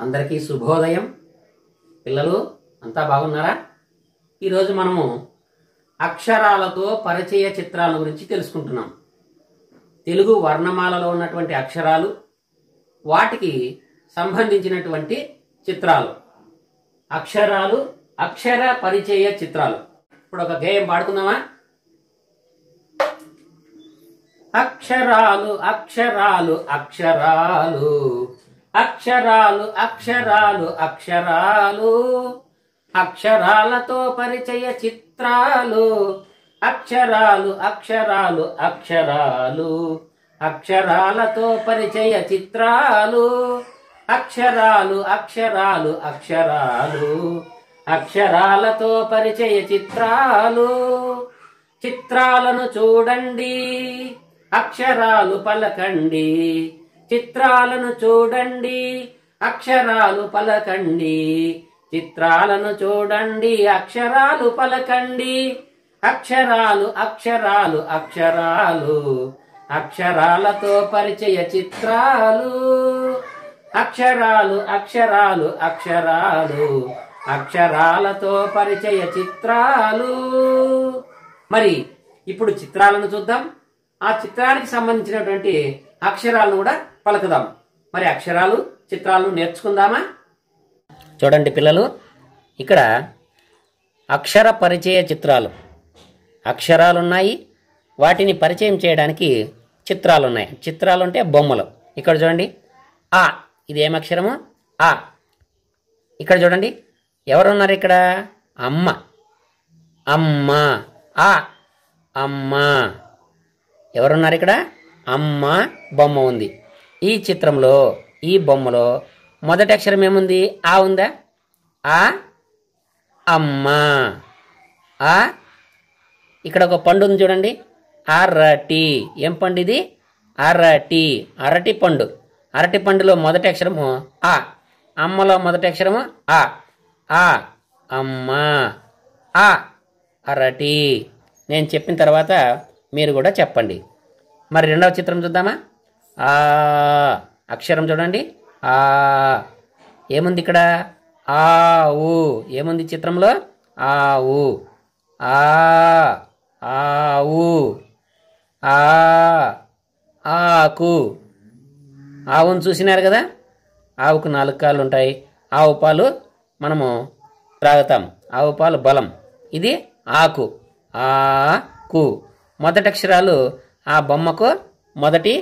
అందరికీ శుభోదయం పిల్లలు అంతా బాగున్నారా ఈరోజు మనము అక్షరాలతో పరిచయ చిత్రాల గురించి తెలుసుకుంటున్నాం తెలుగు వర్ణమాలలో ఉన్నటువంటి అక్షరాలు వాటికి సంబంధించినటువంటి చిత్రాలు అక్షరాలు అక్షర పరిచయ చిత్రాలు ఇప్పుడు ఒక గేయం పాడుకుందామా అక్షరాలు అక్షరాలు అక్షరాలు అక్షరాలు అక్షరాలు అక్షరాలు అక్షరాలతో పరిచయ చిత్రాలు అక్షరాలు అక్షరాలు అక్షరాలు అక్షరాలతో పరిచయ చిత్రాలు అక్షరాలు అక్షరాలు అక్షరాలు అక్షరాలతో పరిచయ చిత్రాలు చిత్రాలను చూడండి అక్షరాలు పలకండి చిత్రాలను చూడండి అక్షరాలు పలకండి చిత్రాలను చూడండి అక్షరాలు పలకండి అక్షరాలు అక్షరాలు అక్షరాలు అక్షరాలతో పరిచయ చిత్రాలు అక్షరాలు అక్షరాలు అక్షరాలు అక్షరాలతో పరిచయ చిత్రాలు మరి ఇప్పుడు చిత్రాలను చూద్దాం ఆ చిత్రానికి సంబంధించినటువంటి అక్షరాలను కూడా పలుకుదాం మరి అక్షరాలు చిత్రాలు నేర్చుకుందామా చూడండి పిల్లలు ఇక్కడ అక్షర పరిచయ చిత్రాలు అక్షరాలున్నాయి వాటిని పరిచయం చేయడానికి చిత్రాలు ఉన్నాయి చిత్రాలు అంటే బొమ్మలు ఇక్కడ చూడండి ఆ ఇది ఏం అక్షరము ఆ ఇక్కడ చూడండి ఎవరున్నారు ఇక్కడ అమ్మ అమ్మ ఆ అమ్మ ఎవరున్నారు ఇక్కడ అమ్మ బొమ్మ ఉంది ఈ చిత్రంలో ఈ బొమ్మలో మొదటి అక్షరం ఏముంది ఆ ఉందా ఆ అమ్మా ఆ ఇక్కడ ఒక పండు ఉంది చూడండి అరటి ఏం పండు ఇది అరటి అరటి పండు అరటి పండులో మొదటి అక్షరము ఆ అమ్మలో మొదటి అక్షరము ఆ ఆ అమ్మా ఆ అరటి నేను చెప్పిన తర్వాత మీరు కూడా చెప్పండి మరి రెండవ చిత్రం చూద్దామా ఆ అక్షరం చూడండి ఆ ఏముంది ఇక్కడ ఆ ఊ ఏముంది చిత్రంలో ఆ ఊ ఆ ఊ ఆ ఆకు ఆవును చూసినారు కదా ఆవుకు నాలుగు కాళ్ళు ఉంటాయి ఆవు పాలు మనము త్రాగుతాం ఆవు పాలు బలం ఇది ఆకు ఆకు మొదటి అక్షరాలు ఆ బొమ్మకు మొదటి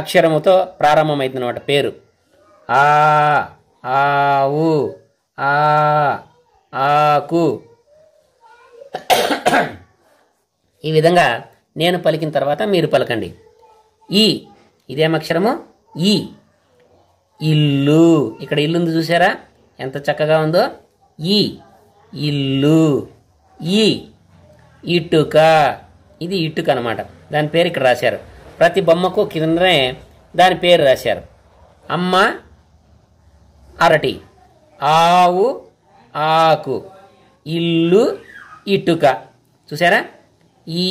అక్షరముతో అనమాట పేరు ఆ ఆవు ఆ ఆకు ఈ విధంగా నేను పలికిన తర్వాత మీరు పలకండి ఈ ఇదేం అక్షరము ఈ ఇల్లు ఇక్కడ ఇల్లు ఉంది చూసారా ఎంత చక్కగా ఉందో ఈ ఇల్లు ఈ ఇటుక ఇది ఇటుక అనమాట దాని పేరు ఇక్కడ రాశారు ప్రతి బొమ్మకు కిందనే దాని పేరు రాశారు అమ్మ అరటి ఆవు ఆకు ఇల్లు ఇటుక చూసారా ఈ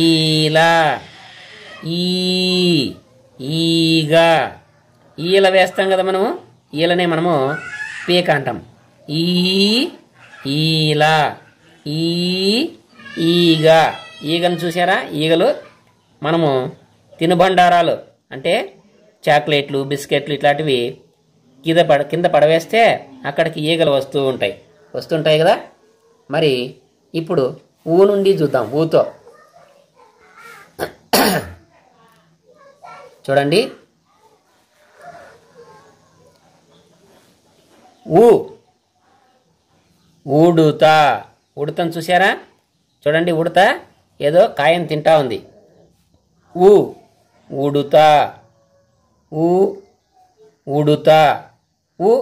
ఈలా ఈ ఈగా ఈల వేస్తాం కదా మనము ఈలనే మనము పీక అంటాం ఈ ఈలా ఈ ఈగ ఈగను చూసారా ఈగలు మనము తినుబండారాలు అంటే చాక్లెట్లు బిస్కెట్లు ఇట్లాంటివి కింద పడ కింద పడవేస్తే అక్కడికి ఈగలు వస్తూ ఉంటాయి వస్తుంటాయి కదా మరి ఇప్పుడు ఊ నుండి చూద్దాం ఊతో చూడండి ఊ ఊడుత ఉడతను చూసారా చూడండి ఉడత ఏదో కాయం తింటా ఉంది ఉ ఉడుత ఉ ఉడుత ఉ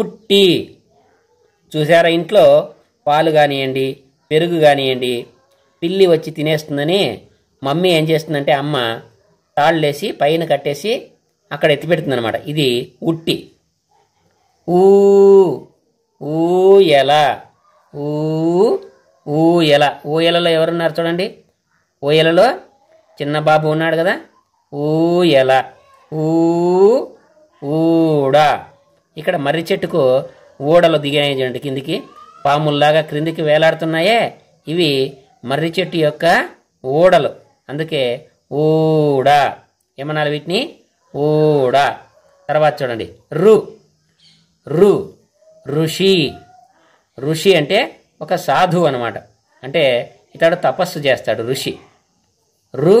ఉట్టి చూసారా ఇంట్లో పాలు కానివ్వండి పెరుగు కానివ్వండి పిల్లి వచ్చి తినేస్తుందని మమ్మీ ఏం చేస్తుందంటే అమ్మ తాళ్ళేసి పైన కట్టేసి అక్కడ ఎత్తిపెడుతుందనమాట ఇది ఉట్టి ఊ ఊ ఎల ఊ ఊయల ఊయలలో ఎవరున్నారు చూడండి ఊయలలో చిన్న బాబు ఉన్నాడు కదా ఊయల ఊ ఊడ ఇక్కడ మర్రి చెట్టుకు ఊడలు దిగాయి చూడండి కిందికి పాముల్లాగా క్రిందికి వేలాడుతున్నాయే ఇవి మర్రి చెట్టు యొక్క ఊడలు అందుకే ఊడ ఏమన్నారు వీటిని ఊడ తర్వాత చూడండి రు రు ఋషి ఋషి అంటే ఒక సాధువు అనమాట అంటే ఇతడు తపస్సు చేస్తాడు ఋషి రు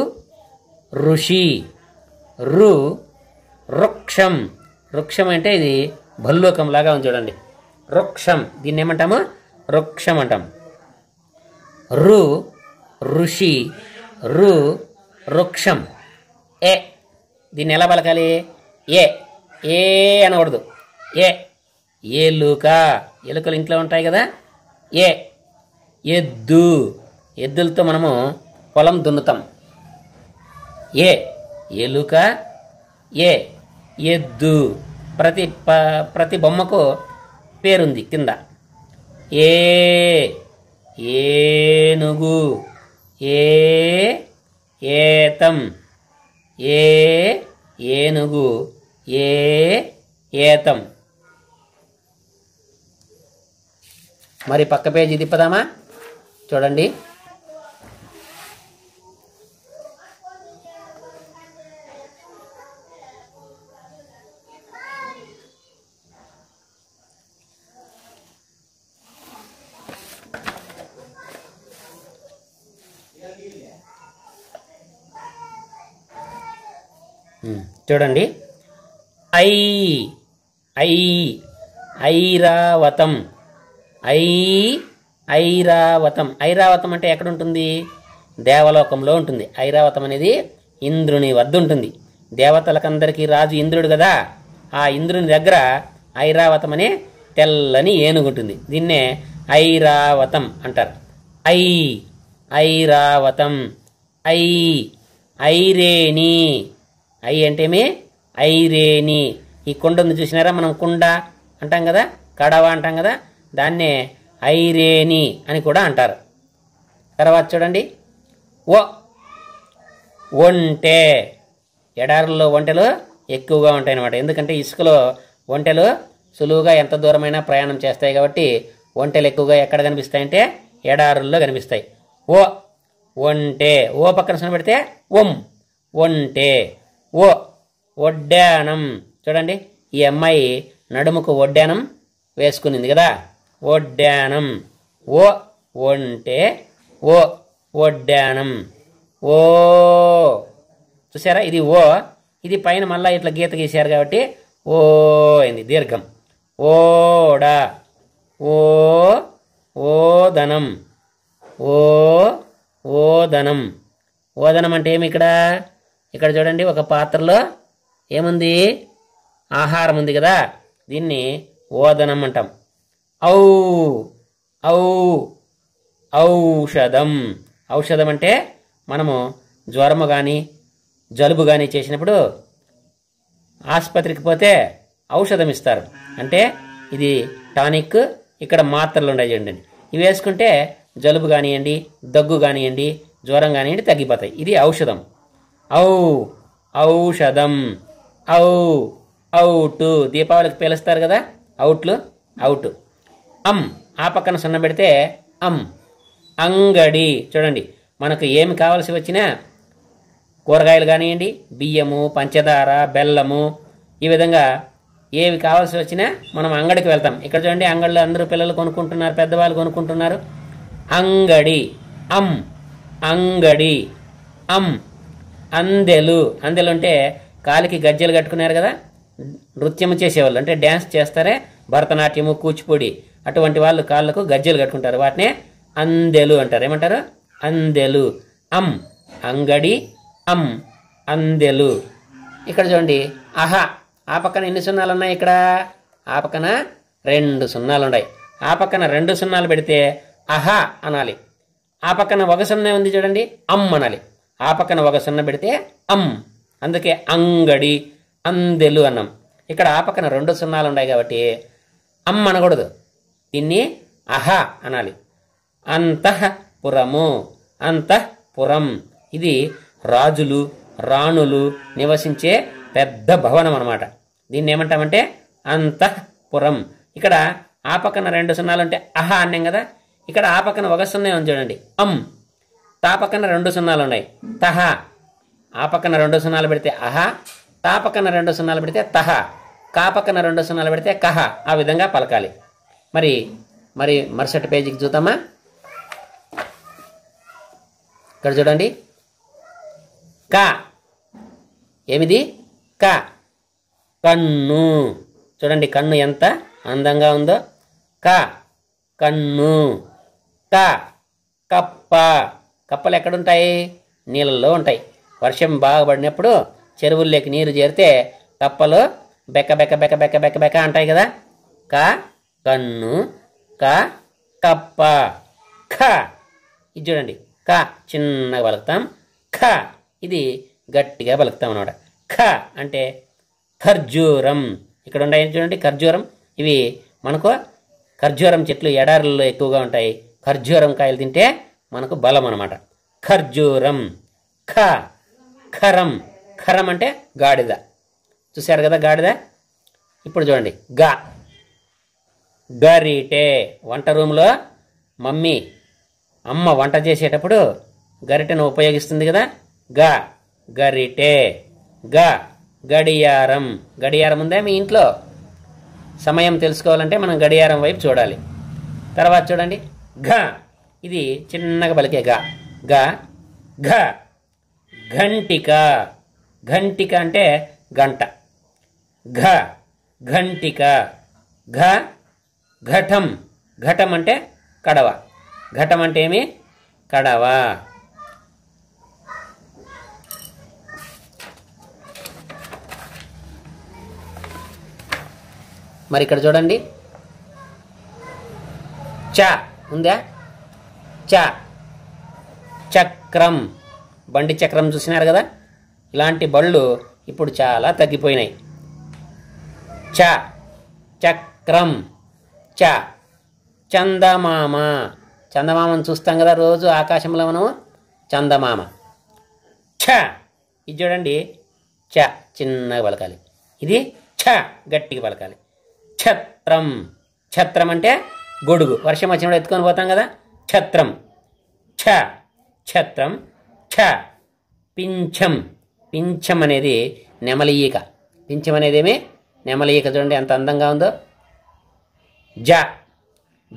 ఋషి రు వృక్షం వృక్షం అంటే ఇది భల్లోకం లాగా ఉంది చూడండి వృక్షం దీన్ని ఏమంటాము వృక్షం అంటాం రు ఋషి రు వృక్షం ఏ దీన్ని ఎలా పలకాలి ఏ ఏ అనకూడదు ఏ ఏలుక ఎలుకలు ఇంట్లో ఉంటాయి కదా ఏ ఎద్దు ఎద్దులతో మనము పొలం దున్నుతాం ఏ ఎలుక ఏ ఎద్దు ప్రతి ప ప్రతి బొమ్మకు పేరుంది కింద ఏ ఏనుగు ఏ ఏతం ఏ ఏనుగు ఏ ఏతం మరి పక్క పేజీ తిప్పదామా చూడండి చూడండి ఐ ఐ ఐరావతం ఐ ఐరావతం ఐరావతం అంటే ఎక్కడ ఉంటుంది దేవలోకంలో ఉంటుంది ఐరావతం అనేది ఇంద్రుని వద్ద ఉంటుంది దేవతలకందరికీ రాజు ఇంద్రుడు కదా ఆ ఇంద్రుని దగ్గర ఐరావతం అనే తెల్లని ఏనుగుంటుంది దీన్నే ఐరావతం అంటారు ఐ ఐరావతం ఐ ఐరేణి ఐ అంటేమే ఐరేని ఈ కుండ ఉంది చూసినారా మనం కుండ అంటాం కదా కడవ అంటాం కదా దాన్నే ఐరేణి అని కూడా అంటారు తర్వాత చూడండి ఓ ఒంటే ఎడారుల్లో ఒంటెలు ఎక్కువగా ఉంటాయి అనమాట ఎందుకంటే ఇసుకలో ఒంటెలు సులువుగా ఎంత దూరమైనా ప్రయాణం చేస్తాయి కాబట్టి ఒంటెలు ఎక్కువగా ఎక్కడ కనిపిస్తాయంటే ఎడారుల్లో కనిపిస్తాయి ఓ ఒంటే ఓ పక్కన పెడితే ఒం ఒంటే ఓ ఒడ్డానం చూడండి ఈ అమ్మాయి నడుముకు ఒడ్డానం వేసుకునింది కదా ఒడ్డానం ఓ ఒంటే ఓ ఒడ్డానం ఓ చూసారా ఇది ఓ ఇది పైన మళ్ళీ ఇట్లా గీత గీశారు కాబట్టి ఓ అయింది దీర్ఘం ఓడ ఓ ఓదనం ఓ ఓదనం ఓదనం అంటే ఏమి ఇక్కడ ఇక్కడ చూడండి ఒక పాత్రలో ఏముంది ఆహారం ఉంది కదా దీన్ని ఓదనం అంటాం ఔ ఔ ఔషధం ఔషధం అంటే మనము జ్వరము కానీ జలుబు కానీ చేసినప్పుడు ఆసుపత్రికి పోతే ఔషధం ఇస్తారు అంటే ఇది టానిక్ ఇక్కడ మాత్రలు ఉన్నాయి చూడండి ఇవి వేసుకుంటే జలుబు కానివ్వండి దగ్గు కానివ్వండి జ్వరం కానివ్వండి తగ్గిపోతాయి ఇది ఔషధం ఔ ఔషధం ఔ అవుట్ దీపావళికి పిలుస్తారు కదా అవుట్లు అవుట్ అమ్ ఆ పక్కన సున్న పెడితే అమ్ అంగడి చూడండి మనకు ఏమి కావాల్సి వచ్చినా కూరగాయలు కానివ్వండి బియ్యము పంచదార బెల్లము ఈ విధంగా ఏవి కావాల్సి వచ్చినా మనం అంగడికి వెళ్తాం ఇక్కడ చూడండి అంగడిలో అందరూ పిల్లలు కొనుక్కుంటున్నారు పెద్దవాళ్ళు కొనుక్కుంటున్నారు అంగడి అమ్ అంగడి అమ్ అందెలు అందెలు అంటే కాలికి గజ్జెలు కట్టుకున్నారు కదా నృత్యం చేసేవాళ్ళు అంటే డ్యాన్స్ చేస్తారే భరతనాట్యము కూచిపూడి అటువంటి వాళ్ళు కాళ్ళకు గజ్జెలు కట్టుకుంటారు వాటినే అందెలు అంటారు ఏమంటారు అందెలు అం అంగడి అం అందెలు ఇక్కడ చూడండి అహ ఆ పక్కన ఎన్ని సున్నాలు ఉన్నాయి ఇక్కడ ఆ పక్కన రెండు సున్నాలు ఉన్నాయి ఆ పక్కన రెండు సున్నాలు పెడితే అహ అనాలి ఆ పక్కన ఒక సున్నా ఉంది చూడండి అమ్ అనాలి ఆ పక్కన ఒక సున్న పెడితే అమ్ అందుకే అంగడి అందెలు అన్నాం ఇక్కడ ఆ పక్కన రెండు సున్నాలు ఉన్నాయి కాబట్టి అమ్ అనకూడదు దీన్ని అహ అనాలి అంతఃపురము అంతఃపురం ఇది రాజులు రాణులు నివసించే పెద్ద భవనం అనమాట దీన్ని ఏమంటామంటే అంతఃపురం ఇక్కడ ఆ పక్కన రెండు సున్నాలు ఉంటే అహ అన్నాం కదా ఇక్కడ ఆ పక్కన ఒక సున్నా ఉంది చూడండి అమ్ తా పక్కన రెండు సున్నాలు ఉన్నాయి తహ ఆ పక్కన రెండు సున్నాలు పెడితే అహ తా పక్కన రెండు సున్నాలు పెడితే తహ కా పక్కన రెండు సున్నాలు పెడితే కహ ఆ విధంగా పలకాలి మరి మరి మరుసటి పేజీకి చూద్దామా ఇక్కడ చూడండి క ఏమిది క కన్ను చూడండి కన్ను ఎంత అందంగా ఉందో క కన్ను క కప్ప కప్పలు ఎక్కడుంటాయి నీళ్ళల్లో ఉంటాయి వర్షం బాగా పడినప్పుడు చెరువుల్లోకి నీరు చేరితే కప్పలు బెక్క బెక్క బెక్క బెక్క బెక్క బెక్క అంటాయి కదా క కన్ను క కప్ప ఖ ఇది చూడండి క చిన్నగా పలుకుతాం ఖ ఇది గట్టిగా పలుకుతాం అనమాట ఖ అంటే ఖర్జూరం ఇక్కడ ఉన్నాయి చూడండి ఖర్జూరం ఇవి మనకు ఖర్జూరం చెట్లు ఎడారుల్లో ఎక్కువగా ఉంటాయి ఖర్జూరం కాయలు తింటే మనకు బలం అనమాట ఖర్జూరం ఖ ఖరం ఖరం అంటే గాడిద చూశారు కదా గాడిద ఇప్పుడు చూడండి గ గరిటే వంట రూమ్లో మమ్మీ అమ్మ వంట చేసేటప్పుడు గరిటెను ఉపయోగిస్తుంది కదా గ గరిటే గ గడియారం గడియారం ఉందా మీ ఇంట్లో సమయం తెలుసుకోవాలంటే మనం గడియారం వైపు చూడాలి తర్వాత చూడండి ఘ ఇది చిన్నగా పలికే గ గ ఘ ఘంటిక ఘంటిక అంటే గంట ఘ ఘంటిక ఘ ఘటం ఘటం అంటే కడవ ఘటం అంటే ఏమి కడవ మరి ఇక్కడ చూడండి చ ఉందా చ చక్రం బండి చక్రం చూసినారు కదా ఇలాంటి బళ్ళు ఇప్పుడు చాలా తగ్గిపోయినాయి చ చక్రం చ చందమామ చందమామను చూస్తాం కదా రోజు ఆకాశంలో మనం చందమామ ఛ ఇది చూడండి చ చిన్నగా పలకాలి ఇది చ గట్టిగా పలకాలి ఛత్రం ఛత్రం అంటే గొడుగు వర్షం వచ్చినప్పుడు ఎత్తుకొని పోతాం కదా ఛత్రం ఛ ఛత్రం ఛ పించం పించం అనేది నెమలీక అనేది ఏమి నెమలీక చూడండి ఎంత అందంగా ఉందో జ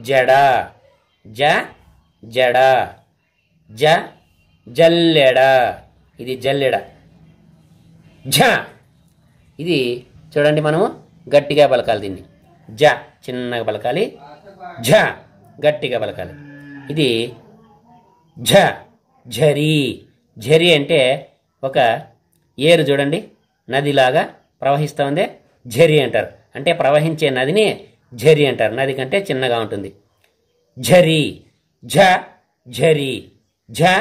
జడ జ జడ జ జల్లెడ ఇది జల్లెడ జ ఇది చూడండి మనము గట్టిగా పలకాలి దీన్ని జ చిన్నగా పలకాలి జ గట్టిగా పలకాలి ఇది ఝ ఝరి ఝరి అంటే ఒక ఏరు చూడండి నదిలాగా ప్రవహిస్తూ ఉంది ఝరి అంటారు అంటే ప్రవహించే నదిని ఝరి అంటారు నది కంటే చిన్నగా ఉంటుంది ఝరి ఝ ఝరి ఝ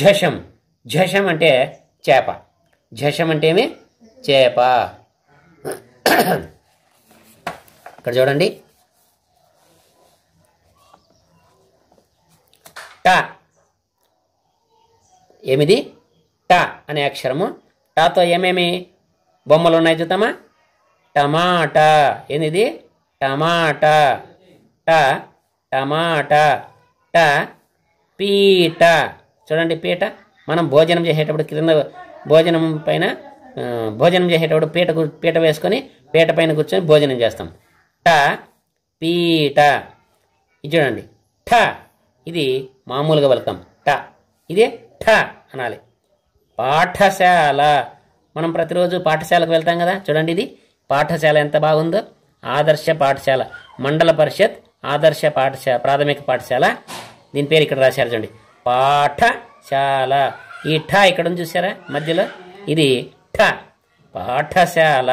ఝషం ఝషం అంటే చేప ఝషం అంటే ఏమి చేప ఇక్కడ చూడండి ట ఏమిది ట అనే అక్షరము టాతో ఏమేమి బొమ్మలు ఉన్నాయి చూద్దామా టమాటా ఏమిది టమాటా ట టమాటా ట పీట చూడండి పీట మనం భోజనం చేసేటప్పుడు క్రింద భోజనం పైన భోజనం చేసేటప్పుడు పీట పీట వేసుకొని పీట పైన కూర్చొని భోజనం చేస్తాం ట పీట చూడండి ఠ ఇది మామూలుగా పలుకుతాం ట ఇదే ఠ అనాలి పాఠశాల మనం ప్రతిరోజు పాఠశాలకు వెళ్తాం కదా చూడండి ఇది పాఠశాల ఎంత బాగుందో ఆదర్శ పాఠశాల మండల పరిషత్ ఆదర్శ పాఠశాల ప్రాథమిక పాఠశాల దీని పేరు ఇక్కడ రాశారు చూడండి పాఠశాల ఈ ఠ ఇక్కడ చూసారా మధ్యలో ఇది ఠ పాఠశాల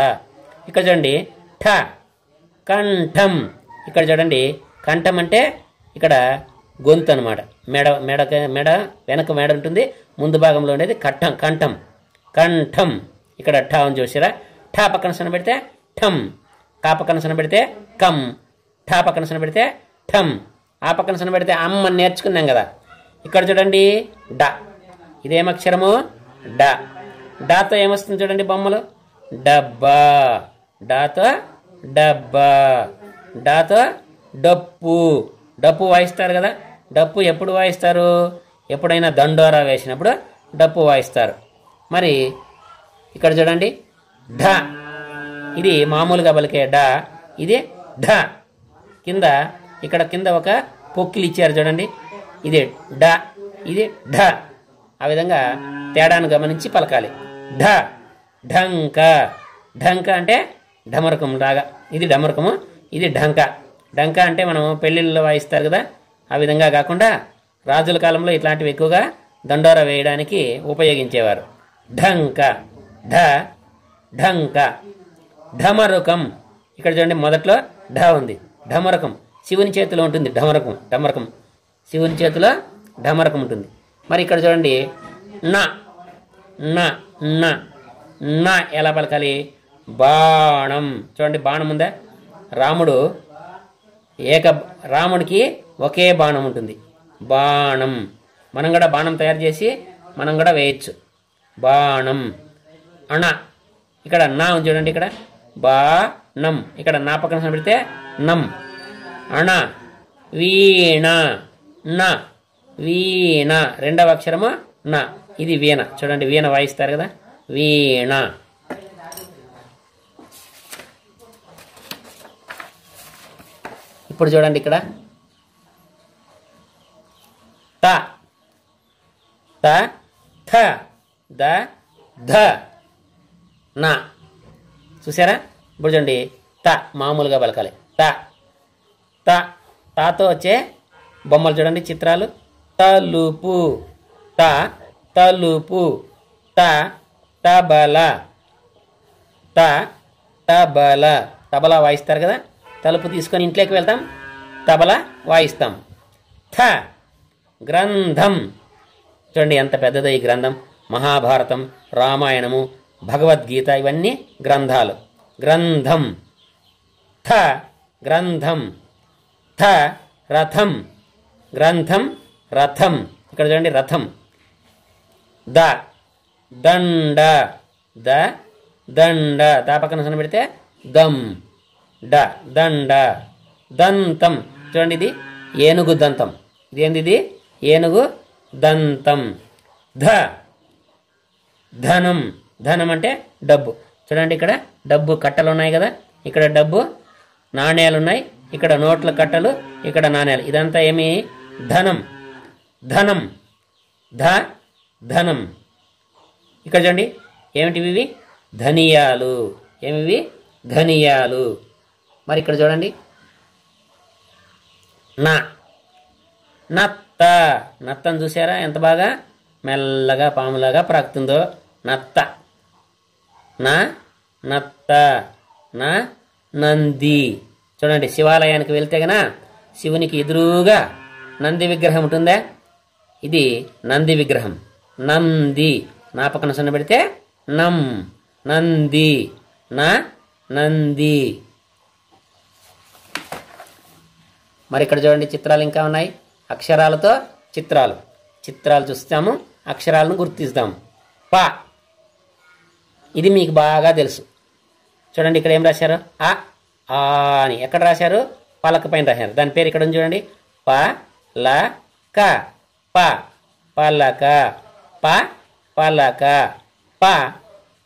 ఇక్కడ చూడండి ఠ కంఠం ఇక్కడ చూడండి కంఠం అంటే ఇక్కడ గొంతు అనమాట మెడ మెడ మెడ వెనక మెడ ఉంటుంది ముందు భాగంలో ఉండేది కట్టం కంఠం కంఠం ఇక్కడ ఠా అని చూసారా ఠా పక్కన సన పెడితే ఠం కా పక్కన సన పెడితే కమ్ ఠా పక్కన సన పెడితే ఠం ఆ పక్కన సన పెడితే అమ్మ నేర్చుకున్నాం కదా ఇక్కడ చూడండి డ ఇదేం అక్షరము డ డాతో ఏమొస్తుంది చూడండి బొమ్మలు డబ్బా డాతో డబ్బా డాతో డప్పు డప్పు వాయిస్తారు కదా డప్పు ఎప్పుడు వాయిస్తారు ఎప్పుడైనా దండోరా వేసినప్పుడు డప్పు వాయిస్తారు మరి ఇక్కడ చూడండి ఢ ఇది మామూలుగా పలికే డ ఇది ఢ కింద ఇక్కడ కింద ఒక పొక్కిలు ఇచ్చారు చూడండి ఇది డ ఇది ఢ ఆ విధంగా తేడాను గమనించి పలకాలి ఢ ఢంక ఢంక అంటే ఢమరకం రాగా ఇది ఢమరకము ఇది ఢంక ఢంక అంటే మనం పెళ్ళిళ్ళలో వాయిస్తారు కదా ఆ విధంగా కాకుండా రాజుల కాలంలో ఇట్లాంటివి ఎక్కువగా దండోర వేయడానికి ఉపయోగించేవారు ఢంక ఢ ఢంక ఢమరుకం ఇక్కడ చూడండి మొదట్లో ఢ ఉంది ఢమరకం శివుని చేతిలో ఉంటుంది ఢమరకం ఢమరకం శివుని చేతిలో ఢమరకం ఉంటుంది మరి ఇక్కడ చూడండి నా నా నా నా ఎలా పలకాలి బాణం చూడండి బాణం ఉందా రాముడు ఏక రాముడికి ఒకే బాణం ఉంటుంది బాణం మనం కూడా బాణం తయారు చేసి మనం కూడా వేయచ్చు బాణం అణ ఇక్కడ నా ఉంది చూడండి ఇక్కడ బా నం ఇక్కడ నా పక్కన కనబడితే నం అణ వీణ న వీణ రెండవ అక్షరము న ఇది వీణ చూడండి వీణ వాయిస్తారు కదా వీణ ఇప్పుడు చూడండి ఇక్కడ త త థ ద ధ నా చూసారా ఇప్పుడు చూడండి త మామూలుగా పలకాలి త త తాతో వచ్చే బొమ్మలు చూడండి చిత్రాలు తలుపు త తలుపు త తబల త తబల తబలా వాయిస్తారు కదా తలుపు తీసుకొని ఇంట్లోకి వెళ్తాం తబలా వాయిస్తాం థ గ్రంథం చూడండి ఎంత పెద్దదో ఈ గ్రంథం మహాభారతం రామాయణము భగవద్గీత ఇవన్నీ గ్రంథాలు గ్రంథం థ గ్రంథం థ రథం గ్రంథం రథం ఇక్కడ చూడండి రథం ద దండ ద దండ దా పక్కన సన్న పెడితే దమ్ డ దండ దంతం చూడండి ఇది ఏనుగు దంతం ఏంది ఇది ఏనుగు దంతం ధ ధనం ధనం అంటే డబ్బు చూడండి ఇక్కడ డబ్బు కట్టలు ఉన్నాయి కదా ఇక్కడ డబ్బు నాణ్యాలు ఉన్నాయి ఇక్కడ నోట్ల కట్టలు ఇక్కడ నాణ్యాలు ఇదంతా ఏమి ధనం ధనం ధ ధనం ఇక్కడ చూడండి ఏమిటివి ఇవి ధనియాలు ఏమివి ధనియాలు మరి ఇక్కడ చూడండి నా నత్ నత్త నత్తను చూసారా ఎంత బాగా మెల్లగా పాములాగా ప్రాకుతుందో నత్త నా నత్త నా నంది చూడండి శివాలయానికి వెళ్తే గన శివునికి ఎదురుగా నంది విగ్రహం ఉంటుందా ఇది నంది విగ్రహం నంది నా పక్కన సన్న పెడితే నం నంది నా నంది మరి ఇక్కడ చూడండి చిత్రాలు ఇంకా ఉన్నాయి అక్షరాలతో చిత్రాలు చిత్రాలు చూస్తాము అక్షరాలను గుర్తిస్తాము ప ఇది మీకు బాగా తెలుసు చూడండి ఇక్కడ ఏం రాశారు ఆ ఆ అని ఎక్కడ రాశారు పలక పైన రాశారు దాని పేరు ఇక్కడ ఉంది చూడండి ప ల క ప పలక ప పలక ప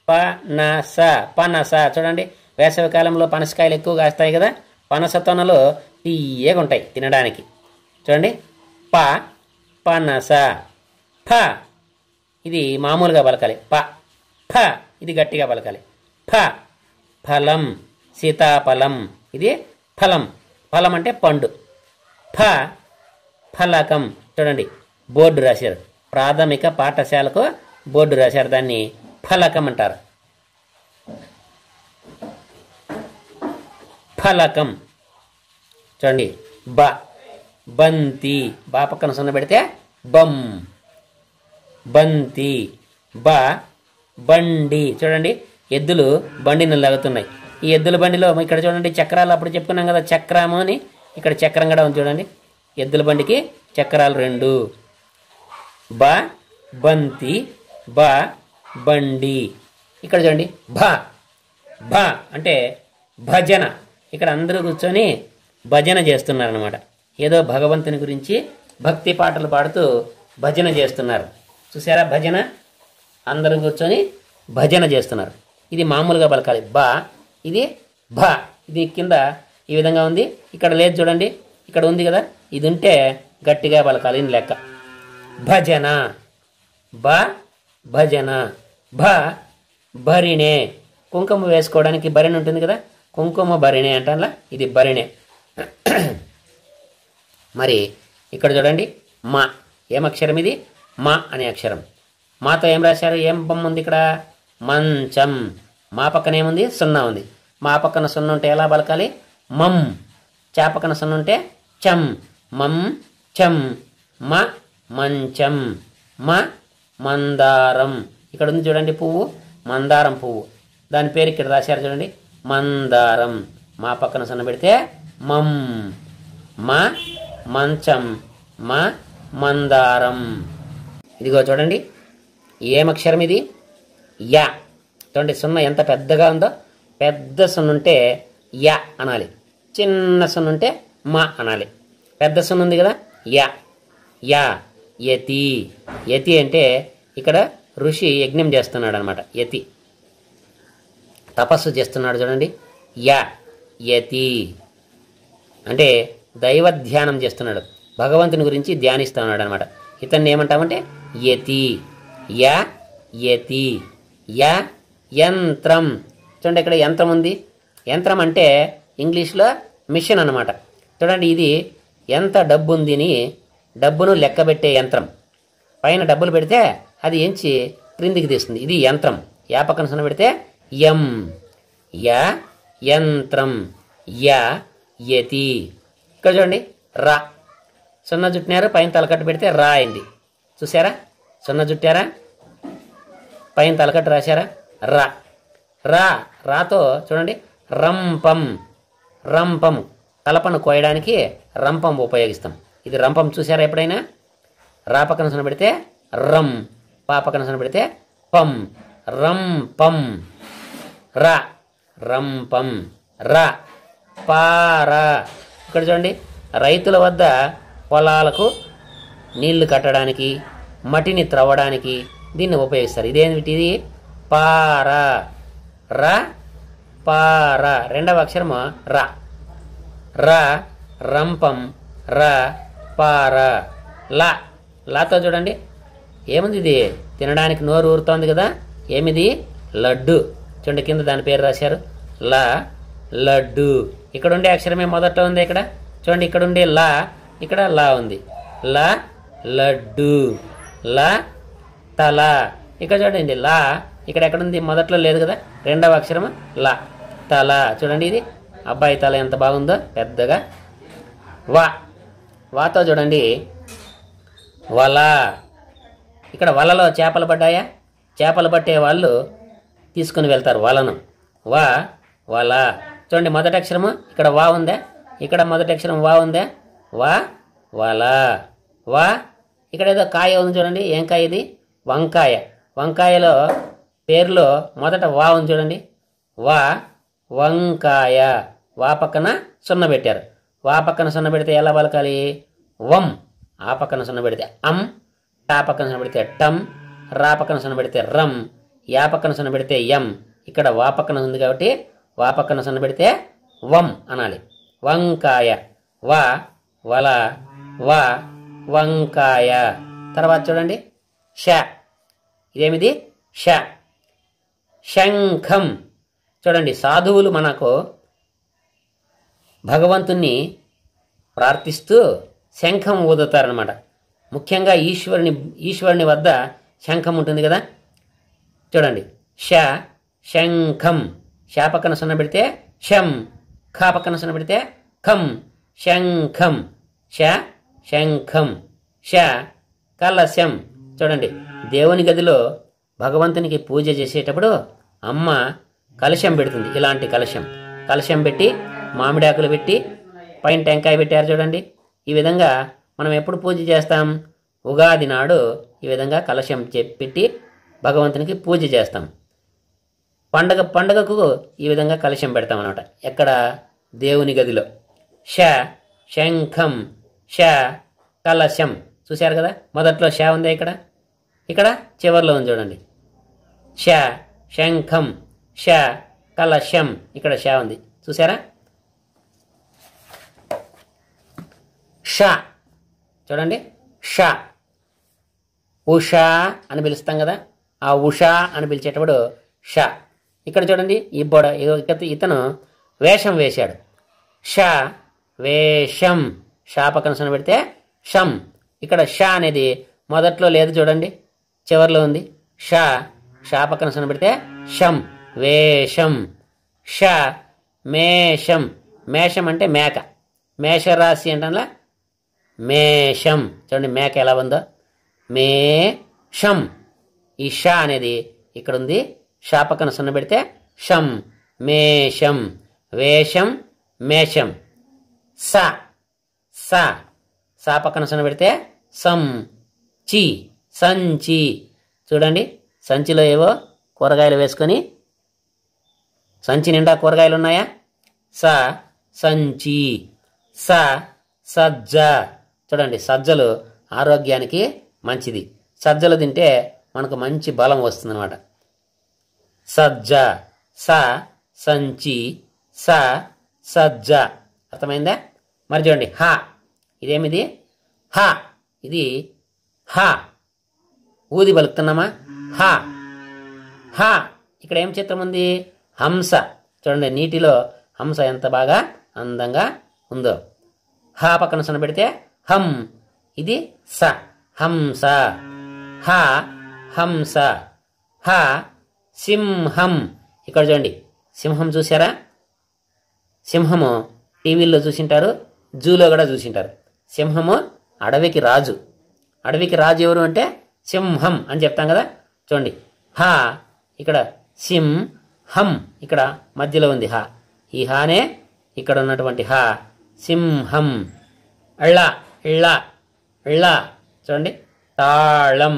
పనస పనస చూడండి వేసవి కాలంలో పనసకాయలు ఎక్కువగా వేస్తాయి కదా పనస తొనలు తీయగా ఉంటాయి తినడానికి చూడండి ప పనస ఫ ఇది మామూలుగా పలకాలి ప ఫ ఇది గట్టిగా పలకాలి ఫ ఫలం సీతాఫలం ఇది ఫలం ఫలం అంటే పండు ఫ ఫలకం చూడండి బోర్డు రాశారు ప్రాథమిక పాఠశాలకు బోర్డు రాశారు దాన్ని ఫలకం అంటారు ఫలకం చూడండి బ బంతి బా పక్కన సున్న పెడితే బం బంతి బ బండి చూడండి ఎద్దులు బండిని లాగుతున్నాయి ఈ ఎద్దుల బండిలో ఇక్కడ చూడండి చక్రాలు అప్పుడు చెప్పుకున్నాం కదా చక్రము అని ఇక్కడ చక్రం కూడా ఉంది చూడండి ఎద్దుల బండికి చక్రాలు రెండు బ బంతి బ బండి ఇక్కడ చూడండి భ భ అంటే భజన ఇక్కడ అందరూ కూర్చొని భజన చేస్తున్నారనమాట ఏదో భగవంతుని గురించి భక్తి పాటలు పాడుతూ భజన చేస్తున్నారు చూసారా భజన అందరూ కూర్చొని భజన చేస్తున్నారు ఇది మామూలుగా పలకాలి బా ఇది భ ఇది కింద ఈ విధంగా ఉంది ఇక్కడ లేదు చూడండి ఇక్కడ ఉంది కదా ఇది ఉంటే గట్టిగా పలకాలి లెక్క భజన బ భజన భ భరిణే కుంకుమ వేసుకోవడానికి భరిణి ఉంటుంది కదా కుంకుమ భరిణే అంటే ఇది భరిణే మరి ఇక్కడ చూడండి మా ఏం అక్షరం ఇది మా అనే అక్షరం మాతో ఏం రాశారు ఏం బొమ్మ ఉంది ఇక్కడ మంచం మా పక్కన ఏముంది సున్నా ఉంది మా పక్కన సున్న ఉంటే ఎలా బలకాలి మమ్ చా పక్కన సున్న ఉంటే చం మమ్ చం మ మంచం మ మందారం ఇక్కడ ఉంది చూడండి పువ్వు మందారం పువ్వు దాని పేరు ఇక్కడ రాశారు చూడండి మందారం మా పక్కన సున్న పెడితే మమ్ మా మంచం మ మందారం ఇదిగో చూడండి ఏం అక్షరం ఇది యా చూడండి సున్న ఎంత పెద్దగా ఉందో పెద్ద ఉంటే యా అనాలి చిన్న సున్నుంటే మా అనాలి పెద్ద సున్న ఉంది కదా యా యా యతి యతి అంటే ఇక్కడ ఋషి యజ్ఞం చేస్తున్నాడు అనమాట యతి తపస్సు చేస్తున్నాడు చూడండి యా యతి అంటే దైవ ధ్యానం చేస్తున్నాడు భగవంతుని గురించి ధ్యానిస్తున్నాడు అనమాట ఇతన్ని ఏమంటామంటే యతి య యతి య యంత్రం చూడండి ఇక్కడ యంత్రం ఉంది యంత్రం అంటే ఇంగ్లీష్లో మిషన్ అనమాట చూడండి ఇది ఎంత డబ్బు ఉందిని డబ్బును లెక్కబెట్టే యంత్రం పైన డబ్బులు పెడితే అది ఎంచి క్రిందికి తీస్తుంది ఇది యంత్రం యా పక్కన పెడితే ఎం య యంత్రం య యతి ఇక్కడ చూడండి రా సున్నా చుట్టినారు పైన తలకట్టు పెడితే రా అయింది చూసారా సున్నా జుట్టారా పైన తలకట్టు రాశారా రా రా రాతో చూడండి రంపం రంపం కలపను కోయడానికి రంపం ఉపయోగిస్తాం ఇది రంపం చూసారా ఎప్పుడైనా రా పక్కన సున్న పెడితే రం పా పక్కన సున్న పెడితే పం రంపం రా రంపం రా పారా ఇక్కడ చూడండి రైతుల వద్ద పొలాలకు నీళ్లు కట్టడానికి మటిని త్రవ్వడానికి దీన్ని ఉపయోగిస్తారు ఇదేమిటి ఇది పార ర పార రెండవ అక్షరము ర ర రంపం ర పార లా లాతో చూడండి ఏముంది ఇది తినడానికి నోరు ఊరుతోంది కదా ఏమిది లడ్డు చూడండి కింద దాని పేరు రాశారు లా లడ్డు ఇక్కడ ఉండే అక్షరమే మొదట్లో ఉంది ఇక్కడ చూడండి ఇక్కడ ఉండే లా ఇక్కడ లా ఉంది లా లడ్డు లా తల ఇక్కడ చూడండి లా ఇక్కడ ఎక్కడ ఉంది మొదట్లో లేదు కదా రెండవ అక్షరం లా తల చూడండి ఇది అబ్బాయి తల ఎంత బాగుందో పెద్దగా వా వాతో చూడండి వల ఇక్కడ వలలో చేపలు పడ్డాయా చేపలు పట్టే వాళ్ళు తీసుకుని వెళ్తారు వలను వా వల చూడండి మొదటి అక్షరము ఇక్కడ వా ఉందా ఇక్కడ మొదటి అక్షరం వా ఉందా వా వాలా వా ఇక్కడ ఏదో కాయ ఉంది చూడండి ఏం కాయ ఇది వంకాయ వంకాయలో పేరులో మొదట వా ఉంది చూడండి వా వంకాయ వా పక్కన సున్న పెట్టారు వా పక్కన సున్న పెడితే ఎలా పలకాలి వం ఆ పక్కన సున్న పెడితే అం టా పక్కన సున్న పెడితే టమ్ రా పక్కన సున్న పెడితే రం యా పక్కన సున్న పెడితే ఎం ఇక్కడ వా పక్కన ఉంది కాబట్టి వా పక్కన సన్న పెడితే వం అనాలి వంకాయ వా వల వా వంకాయ తర్వాత చూడండి ష ఇదేమిది ష శంఖం చూడండి సాధువులు మనకు భగవంతుణ్ణి ప్రార్థిస్తూ శంఖం ఊదుతారనమాట ముఖ్యంగా ఈశ్వరుని ఈశ్వరుని వద్ద శంఖం ఉంటుంది కదా చూడండి శ శంఖం షా పక్కన సున్న పెడితే షం ఖ పక్కన సున్న పెడితే ఖం శంఖం శ శంఖం శ కలశం చూడండి దేవుని గదిలో భగవంతునికి పూజ చేసేటప్పుడు అమ్మ కలశం పెడుతుంది ఇలాంటి కలశం కలశం పెట్టి మామిడాకులు పెట్టి పైన టెంకాయ పెట్టారు చూడండి ఈ విధంగా మనం ఎప్పుడు పూజ చేస్తాం ఉగాది నాడు ఈ విధంగా కలశం పెట్టి భగవంతునికి పూజ చేస్తాం పండగ పండగకు ఈ విధంగా కలశం పెడతాం అనమాట ఎక్కడ దేవుని గదిలో ష శంఖం ష కలశం చూశారు కదా మొదట్లో ష ఉంది ఇక్కడ ఇక్కడ చివరిలో ఉంది చూడండి ష శంఖం ష కలశం ఇక్కడ ష ఉంది చూసారా ష చూడండి ష ఉషా అని పిలుస్తాం కదా ఆ ఉషా అని పిలిచేటప్పుడు ష ఇక్కడ చూడండి ఈ బొడ ఇతను వేషం వేశాడు ష వేషం షా పక్కన పెడితే షం ఇక్కడ ష అనేది మొదట్లో లేదు చూడండి చివరిలో ఉంది ష షా పక్కన సొన పెడితే షం వేషం ష మేషం మేషం అంటే మేక మేషరాశి అంటే మేషం చూడండి మేక ఎలా ఉందో మే షం ఈ షా అనేది ఇక్కడ ఉంది షాపక్కన సున్న పెడితే షం మేషం వేషం మేషం స స సా పక్కన సున్న పెడితే సం చి సంచి చూడండి సంచిలో ఏవో కూరగాయలు వేసుకొని సంచి నిండా కూరగాయలు ఉన్నాయా స సంచి స సజ్జ చూడండి సజ్జలు ఆరోగ్యానికి మంచిది సజ్జలు తింటే మనకు మంచి బలం వస్తుందన్నమాట సజ్జ స సంచి స సజ్జ అర్థమైందా మరి చూడండి హ ఇదేమిది హ ఇది హ ఊది పలుకుతున్నామా హ హ ఇక్కడ ఏం చిత్రం ఉంది హంస చూడండి నీటిలో హంస ఎంత బాగా అందంగా ఉందో హ పక్కన సన్న పెడితే హం ఇది స హంస హ హంస హ సింహం ఇక్కడ చూడండి సింహం చూసారా సింహము టీవీల్లో చూసింటారు జూలో కూడా చూసింటారు సింహము అడవికి రాజు అడవికి రాజు ఎవరు అంటే సింహం అని చెప్తాం కదా చూడండి హ ఇక్కడ సిం హం ఇక్కడ మధ్యలో ఉంది హ ఈ హానే ఇక్కడ ఉన్నటువంటి హ సింహం ళ ళ ళ చూడండి తాళం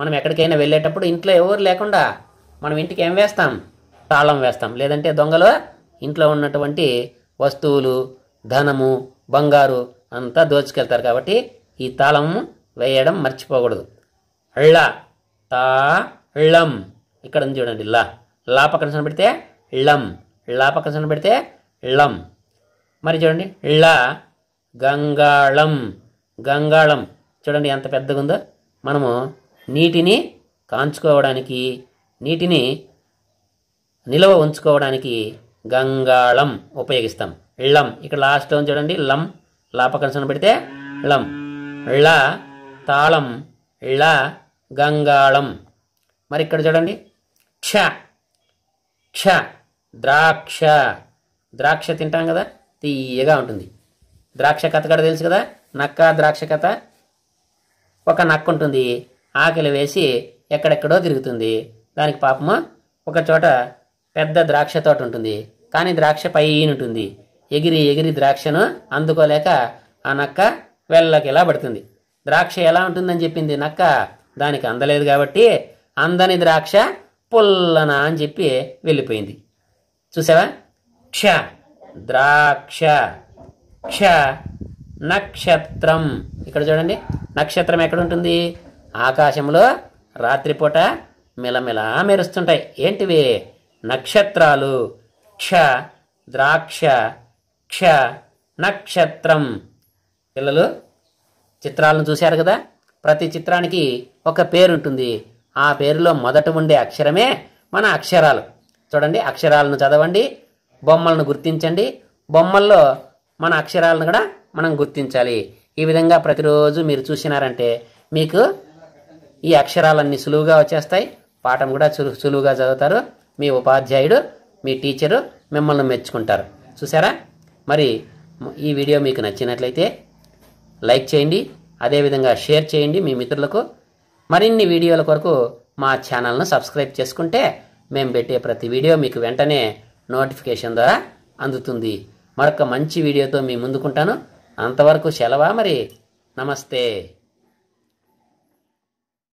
మనం ఎక్కడికైనా వెళ్ళేటప్పుడు ఇంట్లో ఎవరు లేకుండా మనం ఇంటికి ఏం వేస్తాం తాళం వేస్తాం లేదంటే దొంగలు ఇంట్లో ఉన్నటువంటి వస్తువులు ధనము బంగారు అంతా దోచుకెళ్తారు కాబట్టి ఈ తాళం వేయడం మర్చిపోకూడదు ళ్ళ తా ఇక్కడ ఉంది చూడండి లా లా పక్కన పెడితే ళం లా పక్కన పెడితే ళం మరి చూడండి ళ గంగాళం గంగాళం చూడండి ఎంత పెద్దగా ఉందో మనము నీటిని కాంచుకోవడానికి నీటిని నిలవ ఉంచుకోవడానికి గంగాళం ఉపయోగిస్తాం ళం ఇక్కడ లాస్ట్ చూడండి లం లాపకన్సన పెడితే లం ళ తాళం ళ గంగాళం మరి ఇక్కడ చూడండి క్ష క్ష ద్రాక్ష ద్రాక్ష తింటాం కదా తీయగా ఉంటుంది ద్రాక్ష కథ కూడా తెలుసు కదా నక్క ద్రాక్ష కథ ఒక నక్క ఉంటుంది ఆకలి వేసి ఎక్కడెక్కడో తిరుగుతుంది దానికి పాపమా ఒక చోట పెద్ద ద్రాక్ష తోట ఉంటుంది కానీ ద్రాక్ష పై ఉంటుంది ఎగిరి ఎగిరి ద్రాక్షను అందుకోలేక ఆ నక్క వెళ్ళకి ఎలా పడుతుంది ద్రాక్ష ఎలా ఉంటుందని చెప్పింది నక్క దానికి అందలేదు కాబట్టి అందని ద్రాక్ష పుల్లన అని చెప్పి వెళ్ళిపోయింది చూసావా క్ష ద్రాక్ష క్ష నక్షత్రం ఇక్కడ చూడండి నక్షత్రం ఎక్కడ ఉంటుంది ఆకాశంలో రాత్రిపూట మిలమిలా మెరుస్తుంటాయి ఏంటివి నక్షత్రాలు క్ష ద్రాక్ష క్ష నక్షత్రం పిల్లలు చిత్రాలను చూశారు కదా ప్రతి చిత్రానికి ఒక పేరుంటుంది ఆ పేరులో మొదట ఉండే అక్షరమే మన అక్షరాలు చూడండి అక్షరాలను చదవండి బొమ్మలను గుర్తించండి బొమ్మల్లో మన అక్షరాలను కూడా మనం గుర్తించాలి ఈ విధంగా ప్రతిరోజు మీరు చూసినారంటే మీకు ఈ అక్షరాలన్నీ సులువుగా వచ్చేస్తాయి పాఠం కూడా సులువుగా చదువుతారు మీ ఉపాధ్యాయుడు మీ టీచరు మిమ్మల్ని మెచ్చుకుంటారు చూసారా మరి ఈ వీడియో మీకు నచ్చినట్లయితే లైక్ చేయండి అదేవిధంగా షేర్ చేయండి మీ మిత్రులకు మరిన్ని వీడియోల కొరకు మా ఛానల్ను సబ్స్క్రైబ్ చేసుకుంటే మేము పెట్టే ప్రతి వీడియో మీకు వెంటనే నోటిఫికేషన్ ద్వారా అందుతుంది మరొక మంచి వీడియోతో మీ ముందుకుంటాను అంతవరకు సెలవా మరి నమస్తే